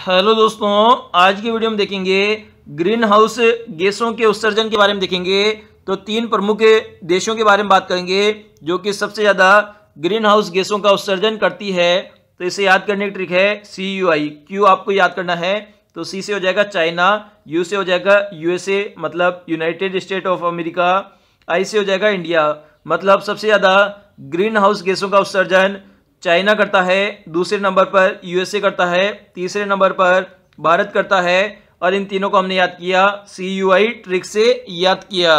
hello दोस्तों आज की वीडियो में देखेंगे ग्रीन हाउस गैसों के उत्सर्जन के बारे में देखेंगे तो तीन प्रमुख देशों के बारे में बात करेंगे जो कि सबसे ज़्यादा ग्रीन हाउस गैसों का उत्सर्जन करती है तो इसे याद करने की ट्रिक है सी यू आई क्यू आपको याद करना है तो सी से हो जाएगा चाइना यू से हो जाएगा यूएसए मतलब यूनाइटेड स्टेट ऑफ अमेरिका आई से हो जाएगा इंडिया मतलब सबसे ज़्यादा ग्रीन हाउस गैसों का उत्सर्जन चाइना करता है दूसरे नंबर पर यूएसए करता है तीसरे नंबर पर भारत करता है और इन तीनों को हमने याद किया सी यू आई ट्रिक से याद किया